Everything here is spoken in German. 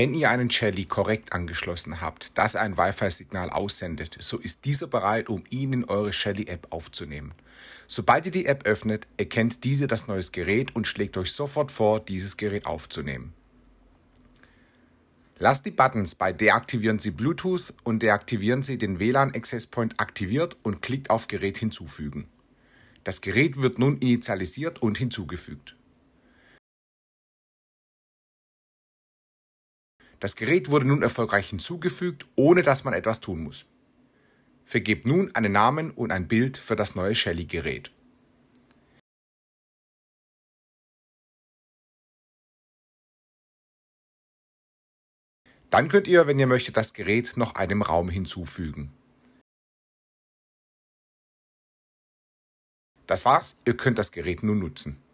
Wenn ihr einen Shelly korrekt angeschlossen habt, das ein Wi-Fi-Signal aussendet, so ist dieser bereit, um ihn in eure Shelly-App aufzunehmen. Sobald ihr die App öffnet, erkennt diese das neues Gerät und schlägt euch sofort vor, dieses Gerät aufzunehmen. Lasst die Buttons bei Deaktivieren Sie Bluetooth und Deaktivieren Sie den WLAN Access Point aktiviert und klickt auf Gerät hinzufügen. Das Gerät wird nun initialisiert und hinzugefügt. Das Gerät wurde nun erfolgreich hinzugefügt, ohne dass man etwas tun muss. Vergebt nun einen Namen und ein Bild für das neue Shelly-Gerät. Dann könnt ihr, wenn ihr möchtet, das Gerät noch einem Raum hinzufügen. Das war's, ihr könnt das Gerät nun nutzen.